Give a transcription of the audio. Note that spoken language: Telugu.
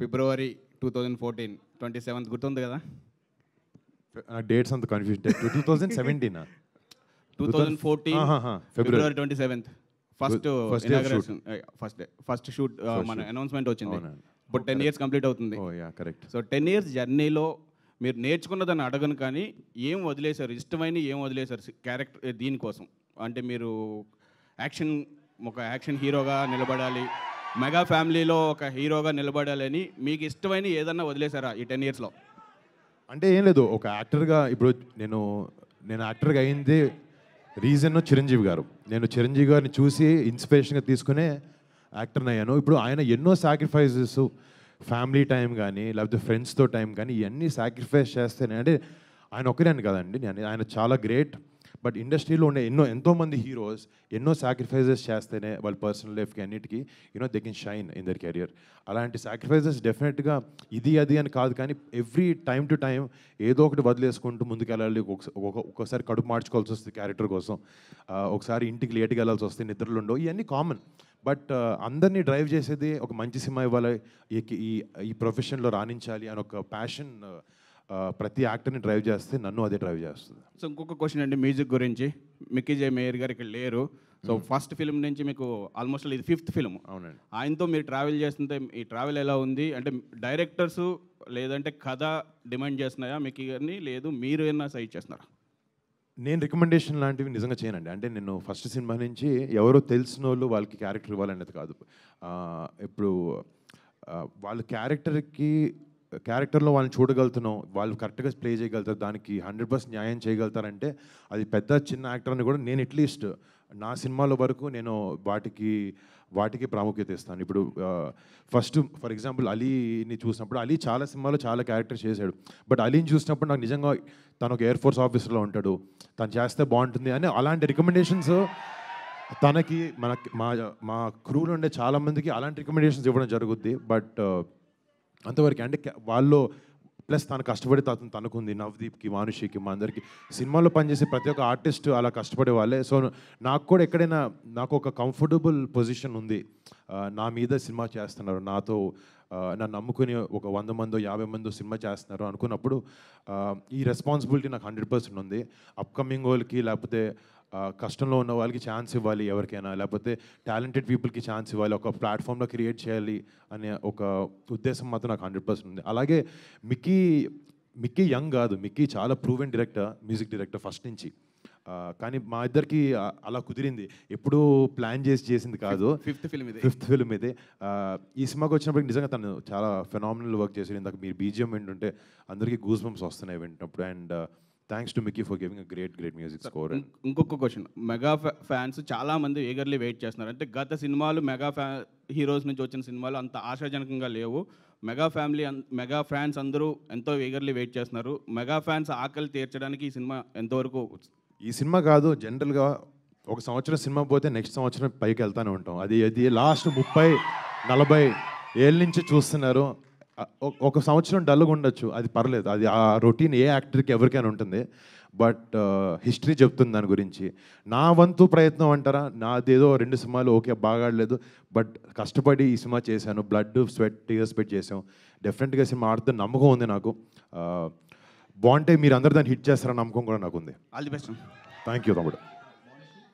ఫిబ్రవరి two thousand fourteen twenty seventh గుర్తుంది కదా డేట్స్ uh, అంత confusion two thousand seventeen two thousand fourteen February twenty seventh first first first first shoot మన అనౌన్స్మెంట్ వచ్చింది ఇప్పుడు టెన్ ఇయర్స్ కంప్లీట్ అవుతుంది కరెక్ట్ సో టెన్ ఇయర్స్ జర్నీలో మీరు దాన్ని అడగను కానీ ఏం వదిలేశారు ఇష్టమైన ఏం వదిలేశారు క్యారెక్టర్ దీనికోసం అంటే మీరు యాక్షన్ ఒక యాక్షన్ హీరోగా నిలబడాలి మెగా ఫ్యామిలీలో ఒక హీరోగా నిలబడాలని మీకు ఇష్టమైన ఏదన్నా వదిలేశారా ఈ టెన్ ఇయర్స్లో అంటే ఏం లేదు ఒక యాక్టర్గా ఇప్పుడు నేను నేను యాక్టర్గా అయింది రీజన్ చిరంజీవి గారు నేను చిరంజీవి గారిని చూసి ఇన్స్పిరేషన్గా తీసుకునే యాక్టర్ని అయ్యాను ఇప్పుడు ఆయన ఎన్నో సాక్రిఫైజెస్ ఫ్యామిలీ టైం కానీ లేకపోతే ఫ్రెండ్స్తో టైం కానీ ఇవన్నీ సాక్రిఫైస్ చేస్తేనే అంటే ఆయన అని కదండి నేను ఆయన చాలా గ్రేట్ బట్ ఇండస్ట్రీలో ఉండే ఎన్నో ఎంతోమంది హీరోస్ ఎన్నో సాక్రిఫైజెస్ చేస్తేనే వాళ్ళ పర్సనల్ లైఫ్కి అన్నిటికీ you know they can shine in their career అలాంటి సాక్రిఫైజెస్ డెఫినెట్గా ఇది అది అని కాదు కానీ ఎవ్రీ టైం టు టైం ఏదో ఒకటి వదిలేసుకుంటూ ముందుకెళ్ళాలి ఒక్కొక్కసారి కడుపు మార్చుకోవాల్సి వస్తుంది క్యారెక్టర్ కోసం ఒకసారి ఇంటికి లేట్గా వెళ్ళాల్సి వస్తే నిద్రలు ఉండవు ఇవన్నీ కామన్ బట్ అందరినీ డ్రైవ్ చేసేది ఒక మంచి సినిమా ఇవ్వాలి ఈ ఈ ప్రొఫెషన్లో రాణించాలి అని ఒక ప్యాషన్ ప్రతి యాక్టర్ని డ్రైవ్ చేస్తే నన్ను అదే డ్రైవ్ చేస్తుంది సో ఇంకొక క్వశ్చన్ అండి మ్యూజిక్ గురించి మిక్కీ మేయర్ గారు ఇక్కడ లేరు సో ఫస్ట్ ఫిల్మ్ నుంచి మీకు ఆల్మోస్ట్ ఇది ఫిఫ్త్ ఫిల్మ్ అవునండి ఆయనతో మీరు ట్రావెల్ చేస్తుంటే ఈ ట్రావెల్ ఎలా ఉంది అంటే డైరెక్టర్స్ లేదంటే కథ డిమాండ్ చేస్తున్నాయా మీకు గారిని లేదు మీరు ఏమైనా సైజ్ చేస్తున్నారా నేను రికమెండేషన్ లాంటివి నిజంగా చేయనండి అంటే నేను ఫస్ట్ సినిమా నుంచి ఎవరో తెలిసిన వాళ్ళు వాళ్ళకి క్యారెక్టర్ ఇవ్వాలనేది కాదు ఇప్పుడు వాళ్ళ క్యారెక్టర్కి క్యారెక్టర్లో వాళ్ళని చూడగలుగుతున్నాం వాళ్ళు కరెక్ట్గా ప్లే చేయగలుగుతారు దానికి హండ్రెడ్ పర్సెంట్ న్యాయం చేయగలుగుతారంటే అది పెద్ద చిన్న యాక్టర్ అని కూడా నేను ఎట్లీస్ట్ నా సినిమాల వరకు నేను వాటికి వాటికి ప్రాముఖ్యత ఇస్తాను ఇప్పుడు ఫస్ట్ ఫర్ ఎగ్జాంపుల్ అలీని చూసినప్పుడు అలీ చాలా సినిమాలో చాలా క్యారెక్టర్ చేశాడు బట్ అలీని చూసినప్పుడు నాకు నిజంగా తను ఒక ఎయిర్ ఫోర్స్ ఆఫీసర్లో ఉంటాడు తను చేస్తే బాగుంటుంది అని అలాంటి రికమెండేషన్స్ తనకి మన మా మా క్రూలో ఉండే చాలామందికి అలాంటి రికమెండేషన్స్ ఇవ్వడం జరుగుద్ది బట్ అంతవరకు అంటే వాళ్ళు ప్లస్ తను కష్టపడి తను తనకుంది నవ్దీప్కి మానుషికి మా అందరికి సినిమాలో పనిచేసే ప్రతి ఒక్క ఆర్టిస్ట్ అలా కష్టపడే వాళ్ళే సో నాకు కూడా ఎక్కడైనా నాకు ఒక కంఫర్టబుల్ పొజిషన్ ఉంది నా మీద సినిమా చేస్తున్నారు నాతో నన్ను నమ్ముకుని ఒక వంద మందో యాభై మందో సినిమా చేస్తున్నారు అనుకున్నప్పుడు ఈ రెస్పాన్సిబిలిటీ నాకు హండ్రెడ్ పర్సెంట్ ఉంది అప్కమింగ్ వాళ్ళకి లేకపోతే కష్టంలో ఉన్న వాళ్ళకి ఛాన్స్ ఇవ్వాలి ఎవరికైనా లేకపోతే టాలెంటెడ్ పీపుల్కి ఛాన్స్ ఇవ్వాలి ఒక ప్లాట్ఫామ్లో క్రియేట్ చేయాలి అనే ఒక ఉద్దేశం మాత్రం నాకు హండ్రెడ్ పర్సెంట్ ఉంది అలాగే మిక్కీ మిక్కీ యంగ్ కాదు మిక్కీ చాలా proven director music director first నుంచి కానీ మా ఇద్దరికి అలా కుదిరింది ఎప్పుడూ ప్లాన్ చేసి చేసింది కాదు ఫిఫ్త్ ఫిల్మ్ ఇది ఫిఫ్త్ ఫిల్మ్ ఇది ఈ సినిమాకి వచ్చినప్పటికి నిజంగా తను చాలా ఫెనామినల్ వర్క్ చేసాడు ఇందాక మీరు బీజియం వింటుంటే అందరికీ గూస్ బంప్స్ వస్తున్నాయి వింటప్పుడు and thanks to Mickey for giving great great music score ఇంకొక క్వశ్చన్ మెగా ఫ్యాన్స్ చాలా మంది ఏగర్లీ వెయిట్ చేస్తున్నారు అంటే గత సినిమాలు మెగా ఫ్యా హీరోస్ నుంచి వచ్చిన సినిమాలు అంత ఆశాజనకంగా లేవు మెగా ఫ్యామిలీ మెగా ఫ్యాన్స్ అందరూ ఎంతో ఏగర్లీ వెయిట్ చేస్తున్నారు మెగా ఫ్యాన్స్ ఆకలి తీర్చడానికి ఈ సినిమా ఎంతవరకు ఈ సినిమా కాదు జనరల్గా ఒక సంవత్సరం సినిమా పోతే నెక్స్ట్ సంవత్సరం పైకి వెళ్తానే ఉంటాం అది అది లాస్ట్ ముప్పై నలభై ఏళ్ళ నుంచి చూస్తున్నారు ఒక సంవత్సరం డల్గా ఉండొచ్చు అది పర్లేదు అది ఆ రొటీన్ ఏ యాక్టర్కి ఎవరికైనా ఉంటుంది బట్ హిస్టరీ చెప్తుంది దాని గురించి నా వంతు ప్రయత్నం అంటారా నాదేదో రెండు సినిమాలు ఓకే బాగాడలేదు బట్ కష్టపడి ఈ సినిమా చేశాను బ్లడ్ స్వెట్ టీయర్స్ పెట్టి చేసాం డెఫినెట్గా సినిమా ఆడుతున్న నమ్మకం ఉంది నాకు బాగుంటే మీరు అందరు దాన్ని హిట్ చేస్తారని నమ్మకం కూడా నాకు ఉంది all the best thank you తమ్ముడు